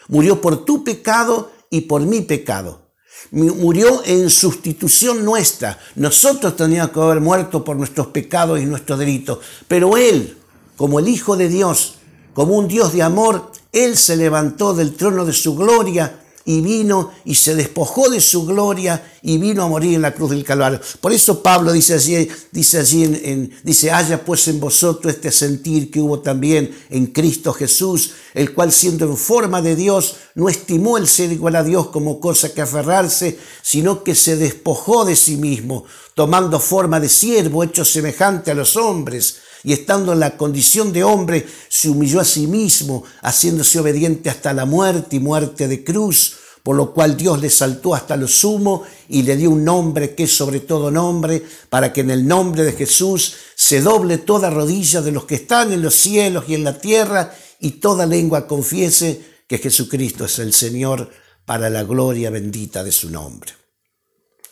Murió por tu pecado y por mi pecado. Murió en sustitución nuestra. Nosotros teníamos que haber muerto por nuestros pecados y nuestros delitos. Pero Él, como el Hijo de Dios, como un Dios de amor, Él se levantó del trono de su gloria y vino y se despojó de su gloria y vino a morir en la cruz del Calvario. Por eso Pablo dice allí, dice allí, en, dice, haya pues en vosotros este sentir que hubo también en Cristo Jesús, el cual siendo en forma de Dios, no estimó el ser igual a Dios como cosa que aferrarse, sino que se despojó de sí mismo, tomando forma de siervo, hecho semejante a los hombres y estando en la condición de hombre, se humilló a sí mismo, haciéndose obediente hasta la muerte y muerte de cruz, por lo cual Dios le saltó hasta lo sumo y le dio un nombre que es sobre todo nombre, para que en el nombre de Jesús se doble toda rodilla de los que están en los cielos y en la tierra, y toda lengua confiese que Jesucristo es el Señor para la gloria bendita de su nombre.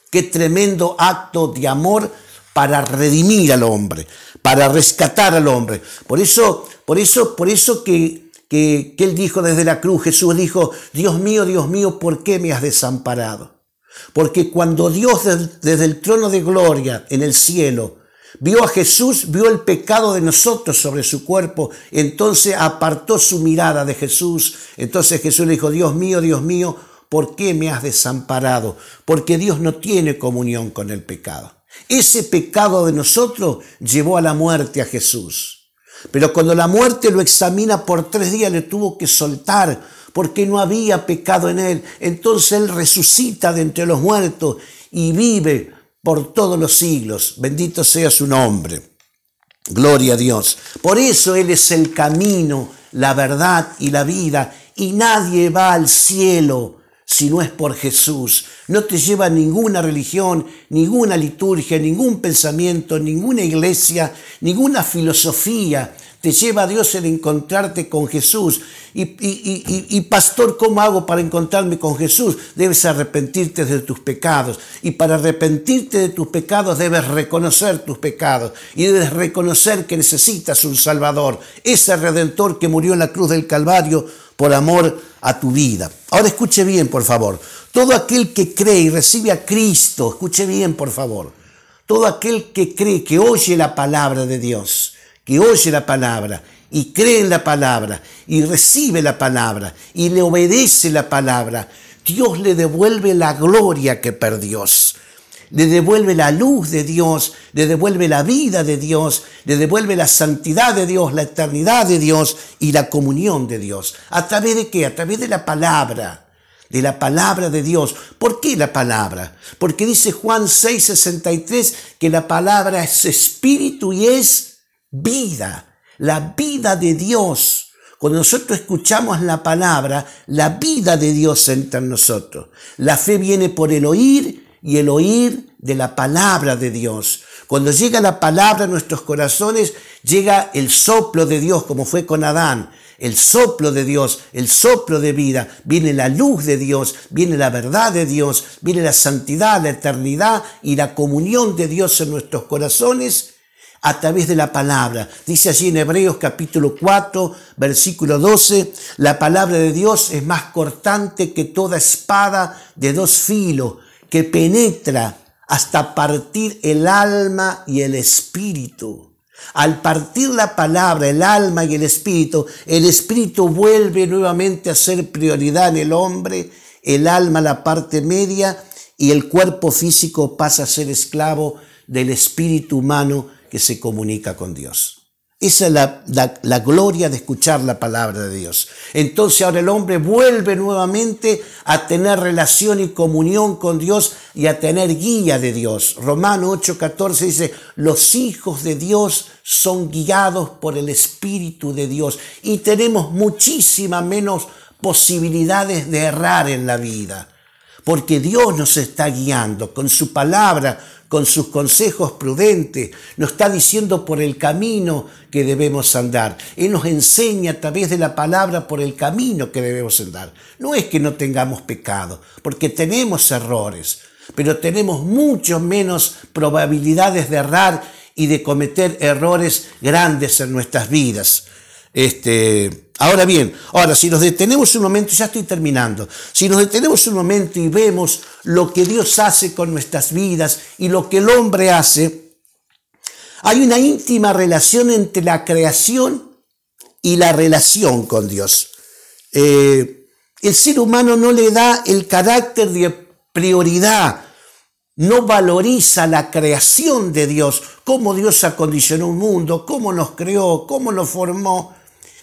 Qué tremendo acto de amor para redimir al hombre, para rescatar al hombre. Por eso, por eso, por eso que, que, que Él dijo desde la cruz, Jesús dijo, Dios mío, Dios mío, ¿por qué me has desamparado? Porque cuando Dios desde el trono de gloria en el cielo vio a Jesús, vio el pecado de nosotros sobre su cuerpo, entonces apartó su mirada de Jesús, entonces Jesús le dijo, Dios mío, Dios mío, ¿por qué me has desamparado? Porque Dios no tiene comunión con el pecado. Ese pecado de nosotros llevó a la muerte a Jesús. Pero cuando la muerte lo examina por tres días le tuvo que soltar porque no había pecado en él. Entonces él resucita de entre los muertos y vive por todos los siglos. Bendito sea su nombre. Gloria a Dios. Por eso Él es el camino, la verdad y la vida. Y nadie va al cielo si no es por Jesús. No te lleva ninguna religión, ninguna liturgia, ningún pensamiento, ninguna iglesia, ninguna filosofía. Te lleva a Dios el encontrarte con Jesús. Y, y, pastor, ¿cómo hago para encontrarme con Jesús? Debes arrepentirte de tus pecados. Y para arrepentirte de tus pecados debes reconocer tus pecados. Y debes reconocer que necesitas un Salvador. Ese Redentor que murió en la cruz del Calvario por amor a tu vida. Ahora escuche bien, por favor. Todo aquel que cree y recibe a Cristo, escuche bien, por favor. Todo aquel que cree, que oye la palabra de Dios, que oye la palabra y cree en la palabra y recibe la palabra y le obedece la palabra, Dios le devuelve la gloria que perdió le devuelve la luz de Dios, le devuelve la vida de Dios, le devuelve la santidad de Dios, la eternidad de Dios y la comunión de Dios. ¿A través de qué? A través de la palabra, de la palabra de Dios. ¿Por qué la palabra? Porque dice Juan 6:63 que la palabra es espíritu y es vida, la vida de Dios. Cuando nosotros escuchamos la palabra, la vida de Dios entra en nosotros. La fe viene por el oír y el oír de la palabra de Dios. Cuando llega la palabra a nuestros corazones, llega el soplo de Dios, como fue con Adán. El soplo de Dios, el soplo de vida, viene la luz de Dios, viene la verdad de Dios, viene la santidad, la eternidad y la comunión de Dios en nuestros corazones a través de la palabra. Dice allí en Hebreos capítulo 4, versículo 12, la palabra de Dios es más cortante que toda espada de dos filos que penetra hasta partir el alma y el espíritu. Al partir la palabra, el alma y el espíritu, el espíritu vuelve nuevamente a ser prioridad en el hombre, el alma la parte media y el cuerpo físico pasa a ser esclavo del espíritu humano que se comunica con Dios. Esa es la, gloria de escuchar la palabra de Dios. Entonces ahora el hombre vuelve nuevamente a tener relación y comunión con Dios y a tener guía de Dios. Romano 8:14 dice, los hijos de Dios son guiados por el Espíritu de Dios y tenemos muchísimas menos posibilidades de errar en la vida porque Dios nos está guiando con su palabra, con sus consejos prudentes, nos está diciendo por el camino que debemos andar. Él nos enseña a través de la palabra por el camino que debemos andar. No es que no tengamos pecado, porque tenemos errores, pero tenemos mucho menos probabilidades de errar y de cometer errores grandes en nuestras vidas. Este, ahora bien, ahora si nos detenemos un momento, ya estoy terminando, si nos detenemos un momento y vemos lo que Dios hace con nuestras vidas y lo que el hombre hace, hay una íntima relación entre la creación y la relación con Dios. Eh, el ser humano no le da el carácter de prioridad, no valoriza la creación de Dios, cómo Dios acondicionó un mundo, cómo nos creó, cómo nos formó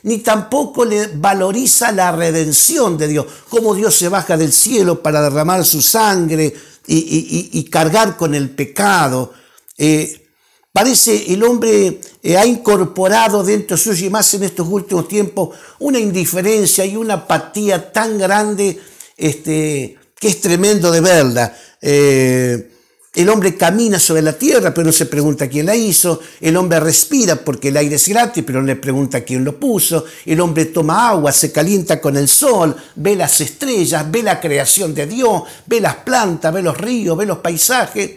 ni tampoco le valoriza la redención de Dios, cómo Dios se baja del cielo para derramar su sangre y, cargar con el pecado. Eh, parece el hombre eh, ha incorporado dentro suyo y más en estos últimos tiempos una indiferencia y una apatía tan grande este, que es tremendo de verla. Eh, el hombre camina sobre la tierra, pero no se pregunta quién la hizo. El hombre respira porque el aire es gratis, pero no le pregunta quién lo puso. El hombre toma agua, se calienta con el sol, ve las estrellas, ve la creación de Dios, ve las plantas, ve los ríos, ve los paisajes,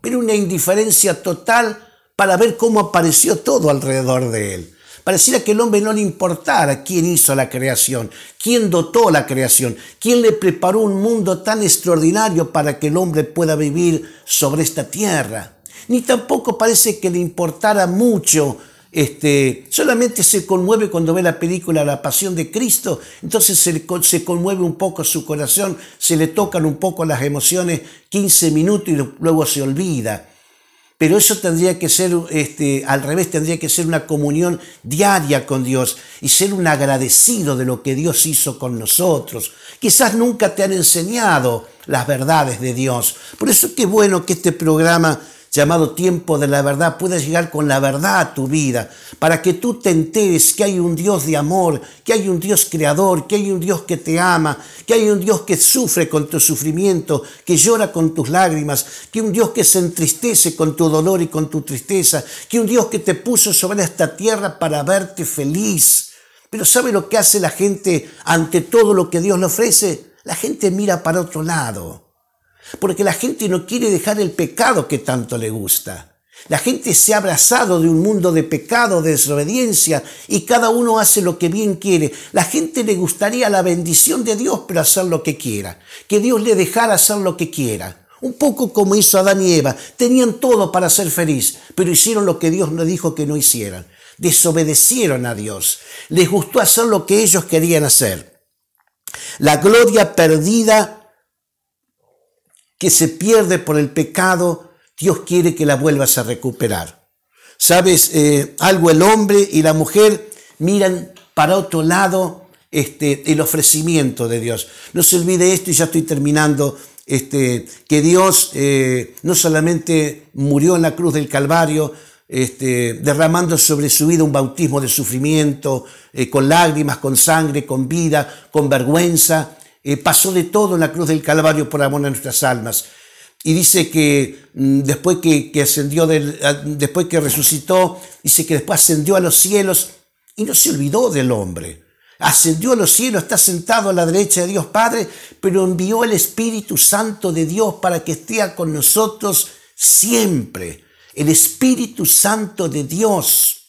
pero una indiferencia total para ver cómo apareció todo alrededor de él. Pareciera que el hombre no le importara quién hizo la creación, quién dotó la creación, quién le preparó un mundo tan extraordinario para que el hombre pueda vivir sobre esta tierra. Ni tampoco parece que le importara mucho este, solamente se conmueve cuando ve la película La Pasión de Cristo, entonces se, se, conmueve un poco su corazón, se le tocan un poco las emociones 15 minutos y luego se olvida. Pero eso tendría que ser, este, al revés, tendría que ser una comunión diaria con Dios y ser un agradecido de lo que Dios hizo con nosotros. Quizás nunca te han enseñado las verdades de Dios. Por eso qué bueno que este programa llamado tiempo de la verdad, puedes llegar con la verdad a tu vida, para que tú te enteres que hay un Dios de amor, que hay un Dios creador, que hay un Dios que te ama, que hay un Dios que sufre con tu sufrimiento, que llora con tus lágrimas, que un Dios que se entristece con tu dolor y con tu tristeza, que un Dios que te puso sobre esta tierra para verte feliz. Pero ¿sabe lo que hace la gente ante todo lo que Dios le ofrece? La gente mira para otro lado porque la gente no quiere dejar el pecado que tanto le gusta. La gente se ha abrazado de un mundo de pecado, de desobediencia, y cada uno hace lo que bien quiere. La gente le gustaría la bendición de Dios, pero hacer lo que quiera. Que Dios le dejara hacer lo que quiera. Un poco como hizo Adán y Eva. Tenían todo para ser feliz, pero hicieron lo que Dios no dijo que no hicieran. Desobedecieron a Dios. Les gustó hacer lo que ellos querían hacer. La gloria perdida que se pierde por el pecado, Dios quiere que la vuelvas a recuperar. Sabes, eh, algo el hombre y la mujer miran para otro lado este, el ofrecimiento de Dios. No se olvide esto y ya estoy terminando, este, que Dios eh, no solamente murió en la cruz del Calvario, este, derramando sobre su vida un bautismo de sufrimiento, eh, con lágrimas, con sangre, con vida, con vergüenza, eh, pasó de todo en la cruz del Calvario por amor a nuestras almas. Y dice que mm, después que, ascendió, después que resucitó, dice que después ascendió a los cielos y no se olvidó del hombre. Ascendió a los cielos, está sentado a la derecha de Dios Padre, pero envió el Espíritu Santo de Dios para que esté con nosotros siempre. El Espíritu Santo de Dios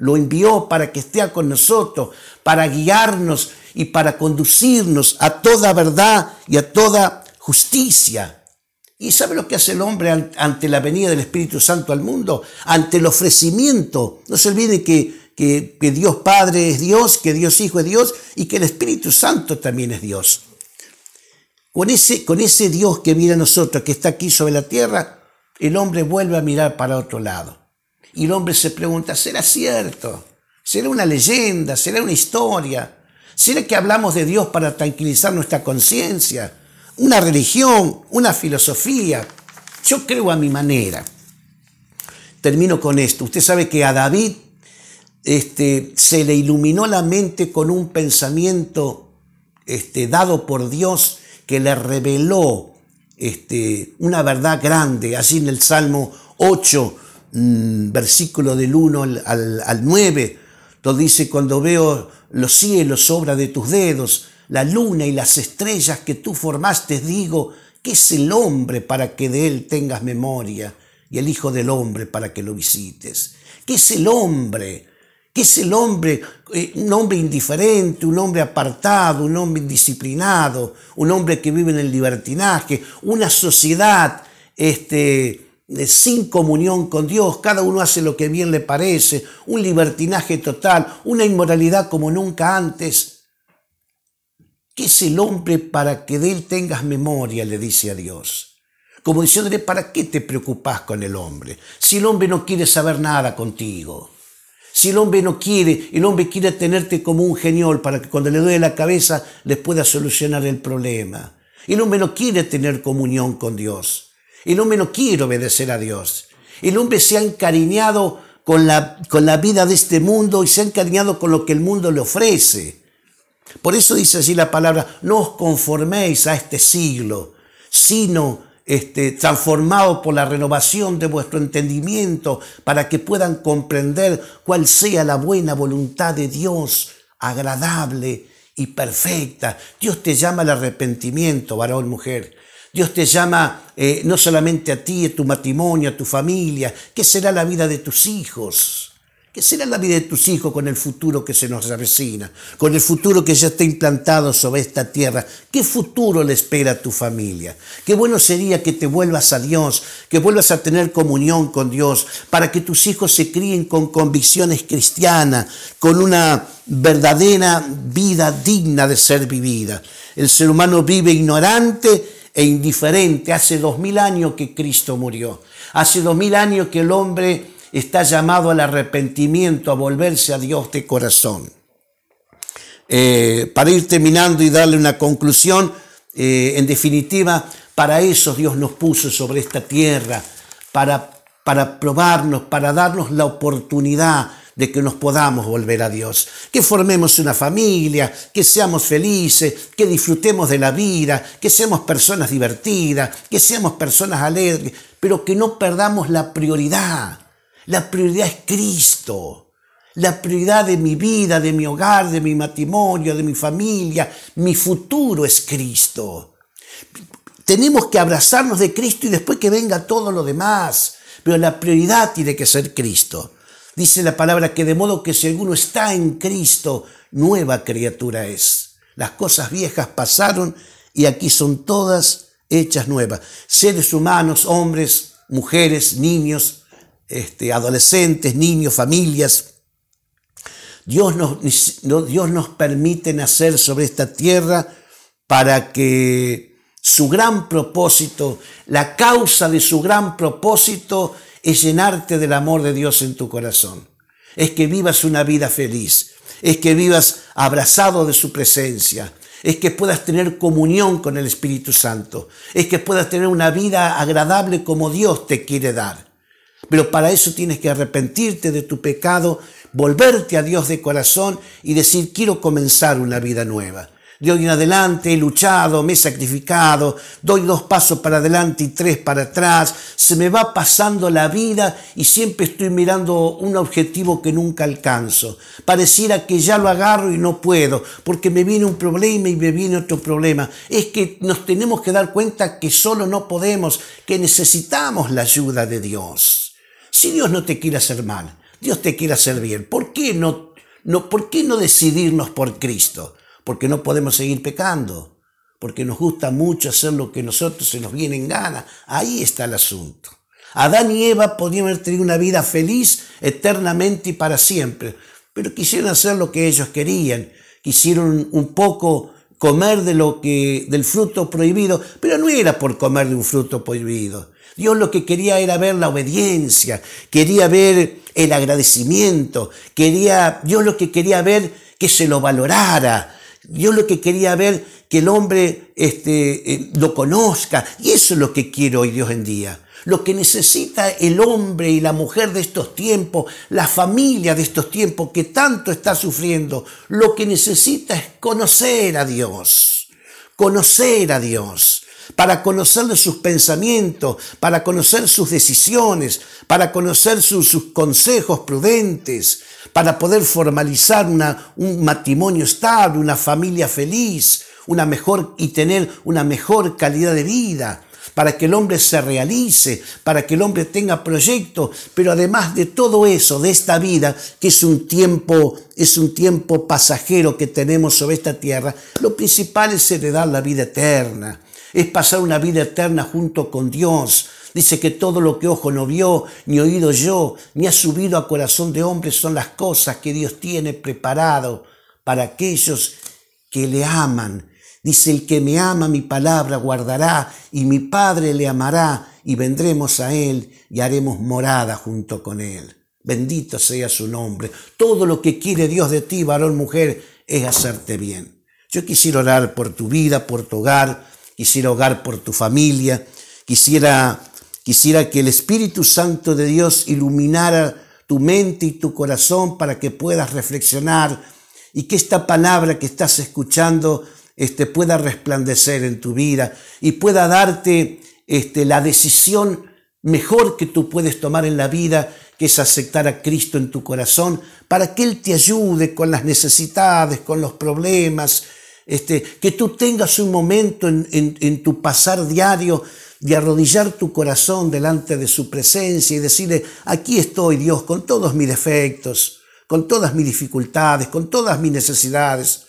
lo envió para que esté con nosotros, para guiarnos y para conducirnos a toda verdad y a toda justicia. ¿Y sabe lo que hace el hombre ante la venida del Espíritu Santo al mundo? Ante el ofrecimiento. No se olvide que, que, Dios Padre es Dios, que Dios Hijo es Dios y que el Espíritu Santo también es Dios. Con ese, con ese Dios que mira a nosotros, que está aquí sobre la tierra, el hombre vuelve a mirar para otro lado. Y el hombre se pregunta, ¿será cierto? ¿Será una leyenda? ¿Será una historia? ¿Será que hablamos de Dios para tranquilizar nuestra conciencia? ¿Una religión? ¿Una filosofía? Yo creo a mi manera. Termino con esto. Usted sabe que a David este, se le iluminó la mente con un pensamiento este, dado por Dios que le reveló este, una verdad grande, así en el Salmo 8 versículo del 1 al, 9, donde dice, cuando veo los cielos, obra de tus dedos, la luna y las estrellas que tú formaste, digo, ¿qué es el hombre para que de él tengas memoria? Y el Hijo del Hombre para que lo visites. ¿Qué es el hombre? ¿Qué es el hombre? Eh, un hombre indiferente, un hombre apartado, un hombre indisciplinado, un hombre que vive en el libertinaje, una sociedad este, sin comunión con Dios, cada uno hace lo que bien le parece, un libertinaje total, una inmoralidad como nunca antes. ¿Qué es el hombre para que de él tengas memoria? le dice a Dios. Como diciéndole, ¿para qué te preocupas con el hombre? Si el hombre no quiere saber nada contigo, si el hombre no quiere, el hombre quiere tenerte como un genio para que cuando le duele la cabeza les pueda solucionar el problema. El hombre no quiere tener comunión con Dios. El hombre no quiere obedecer a Dios. El hombre se ha encariñado con la, con la vida de este mundo y se ha encariñado con lo que el mundo le ofrece. Por eso dice así la palabra, no os conforméis a este siglo, sino este, transformados por la renovación de vuestro entendimiento para que puedan comprender cuál sea la buena voluntad de Dios, agradable y perfecta. Dios te llama al arrepentimiento, varón, mujer. Dios te llama eh, no solamente a ti, a tu matrimonio, a tu familia. ¿Qué será la vida de tus hijos? ¿Qué será la vida de tus hijos con el futuro que se nos avecina? Con el futuro que ya está implantado sobre esta tierra. ¿Qué futuro le espera a tu familia? Qué bueno sería que te vuelvas a Dios, que vuelvas a tener comunión con Dios, para que tus hijos se críen con convicciones cristianas, con una verdadera vida digna de ser vivida. El ser humano vive ignorante e indiferente. Hace dos mil años que Cristo murió. Hace dos mil años que el hombre está llamado al arrepentimiento, a volverse a Dios de corazón. Eh, para ir terminando y darle una conclusión, eh, en definitiva, para eso Dios nos puso sobre esta tierra, para, para probarnos, para darnos la oportunidad de que nos podamos volver a Dios, que formemos una familia, que seamos felices, que disfrutemos de la vida, que seamos personas divertidas, que seamos personas alegres, pero que no perdamos la prioridad. La prioridad es Cristo. La prioridad de mi vida, de mi hogar, de mi matrimonio, de mi familia, mi futuro es Cristo. Tenemos que abrazarnos de Cristo y después que venga todo lo demás. Pero la prioridad tiene que ser Cristo. Dice la palabra que de modo que si alguno está en Cristo, nueva criatura es. Las cosas viejas pasaron y aquí son todas hechas nuevas. Seres humanos, hombres, mujeres, niños, este, adolescentes, niños, familias. Dios nos, Dios nos permite nacer sobre esta tierra para que su gran propósito, la causa de su gran propósito es llenarte del amor de Dios en tu corazón. Es que vivas una vida feliz. Es que vivas abrazado de su presencia. Es que puedas tener comunión con el Espíritu Santo. Es que puedas tener una vida agradable como Dios te quiere dar. Pero para eso tienes que arrepentirte de tu pecado, volverte a Dios de corazón y decir, quiero comenzar una vida nueva de hoy en adelante he luchado, me he sacrificado, doy dos pasos para adelante y tres para atrás, se me va pasando la vida y siempre estoy mirando un objetivo que nunca alcanzo. Pareciera que ya lo agarro y no puedo, porque me viene un problema y me viene otro problema. Es que nos tenemos que dar cuenta que solo no podemos, que necesitamos la ayuda de Dios. Si Dios no te quiere hacer mal, Dios te quiere hacer bien, ¿por qué no no, ¿por qué no decidirnos por Cristo? porque no podemos seguir pecando, porque nos gusta mucho hacer lo que nosotros se nos viene en gana. Ahí está el asunto. Adán y Eva podían haber tenido una vida feliz eternamente y para siempre, pero quisieron hacer lo que ellos querían, quisieron un poco comer de lo que del fruto prohibido, pero no era por comer de un fruto prohibido. Dios lo que quería era ver la obediencia, quería ver el agradecimiento, quería Dios lo que quería ver que se lo valorara, yo lo que quería ver, que el hombre este, eh, lo conozca. Y eso es lo que quiero hoy Dios en día. Lo que necesita el hombre y la mujer de estos tiempos, la familia de estos tiempos que tanto está sufriendo, lo que necesita es conocer a Dios. Conocer a Dios para conocer sus pensamientos, para conocer sus decisiones, para conocer sus consejos prudentes, para poder formalizar un matrimonio estable, una familia feliz, una mejor y tener una mejor calidad de vida, para que el hombre se realice, para que el hombre tenga proyectos, pero además de todo eso, de esta vida, que es un tiempo, es un tiempo pasajero que tenemos sobre esta tierra, lo principal es heredar la vida eterna, es pasar una vida eterna junto con Dios, Dice que todo lo que ojo no vio, ni oído yo, ni ha subido a corazón de hombre son las cosas que Dios tiene preparado para aquellos que le aman. Dice, el que me ama mi palabra guardará y mi Padre le amará y vendremos a Él y haremos morada junto con Él. Bendito sea su nombre. Todo lo que quiere Dios de ti, varón, mujer, es hacerte bien. Yo quisiera orar por tu vida, por tu hogar, quisiera hogar por tu familia, quisiera Quisiera que el Espíritu Santo de Dios iluminara tu mente y tu corazón para que puedas reflexionar y que esta palabra que estás escuchando este, pueda resplandecer en tu vida y pueda darte este, la decisión mejor que tú puedes tomar en la vida, que es aceptar a Cristo en tu corazón, para que Él te ayude con las necesidades, con los problemas, este, que tú tengas un momento en, en tu pasar diario de arrodillar tu corazón delante de su presencia y decirle, aquí estoy Dios, con todos mis defectos, con todas mis dificultades, con todas mis necesidades,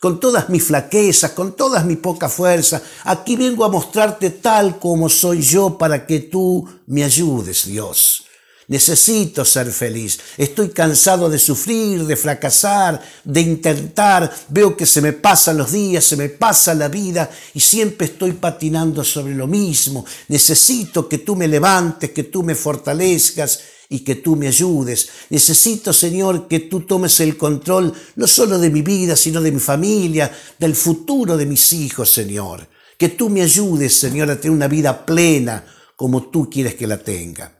con todas mis flaquezas, con todas mis pocas fuerzas. Aquí vengo a mostrarte tal como soy yo para que tú me ayudes, Dios. Necesito ser feliz. Estoy cansado de sufrir, de fracasar, de intentar. Veo que se me pasan los días, se me pasa la vida y siempre estoy patinando sobre lo mismo. Necesito que tú me levantes, que tú me fortalezcas y que tú me ayudes. Necesito, Señor, que tú tomes el control no solo de mi vida, sino de mi familia, del futuro de mis hijos, Señor. Que tú me ayudes, Señor, a tener una vida plena como tú quieres que la tenga.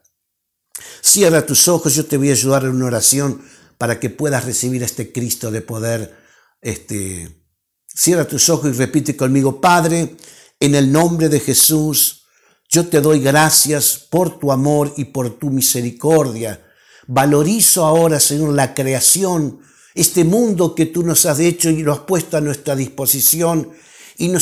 Cierra tus ojos, yo te voy a ayudar en una oración para que puedas recibir a este Cristo de poder. Este, cierra tus ojos y repite conmigo, Padre, en el nombre de Jesús, yo te doy gracias por tu amor y por tu misericordia. Valorizo ahora, Señor, la creación, este mundo que tú nos has hecho y lo has puesto a nuestra disposición y no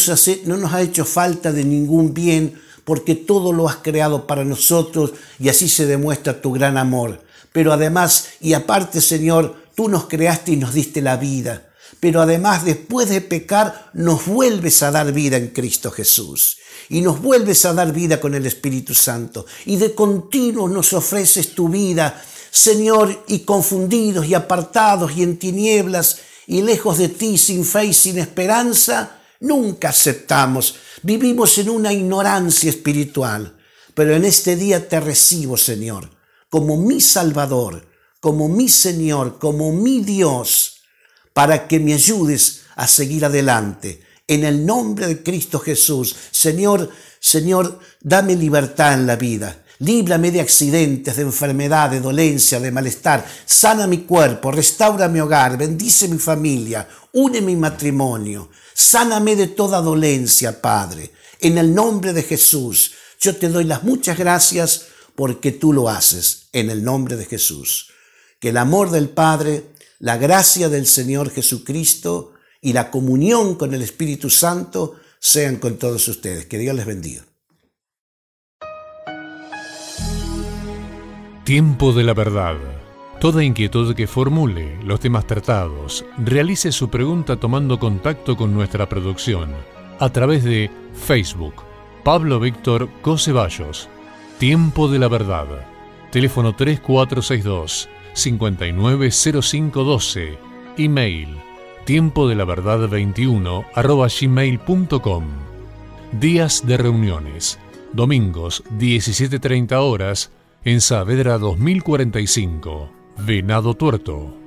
nos ha hecho falta de ningún bien, porque todo lo has creado para nosotros y así se demuestra tu gran amor. Pero además, y aparte, Señor, tú nos creaste y nos diste la vida. Pero además, después de pecar, nos vuelves a dar vida en Cristo Jesús. Y nos vuelves a dar vida con el Espíritu Santo. Y de continuo nos ofreces tu vida, Señor, y confundidos y apartados y en tinieblas y lejos de ti, sin fe y sin esperanza, nunca aceptamos. Vivimos en una ignorancia espiritual. Pero en este día te recibo, Señor, como mi Salvador, como mi Señor, como mi Dios, para que me ayudes a seguir adelante. En el nombre de Cristo Jesús, Señor, Señor, dame libertad en la vida. Líbrame de accidentes, de enfermedad, de dolencia, de malestar. Sana mi cuerpo, restaura mi hogar, bendice mi familia, une mi matrimonio. Sáname de toda dolencia, Padre. En el nombre de Jesús, yo te doy las muchas gracias porque tú lo haces. En el nombre de Jesús. Que el amor del Padre, la gracia del Señor Jesucristo y la comunión con el Espíritu Santo sean con todos ustedes. Que Dios les bendiga. Tiempo de la verdad. Toda inquietud que formule los temas tratados, realice su pregunta tomando contacto con nuestra producción a través de Facebook. Pablo Víctor Coceballos. Tiempo de la verdad. Teléfono 3462 590512. Email tiempo de la verdad 21 arroba gmail.com. Días de reuniones. Domingos 17.30 horas en Saavedra 2045, Venado Tuerto.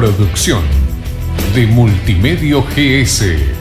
producción de Multimedio GS.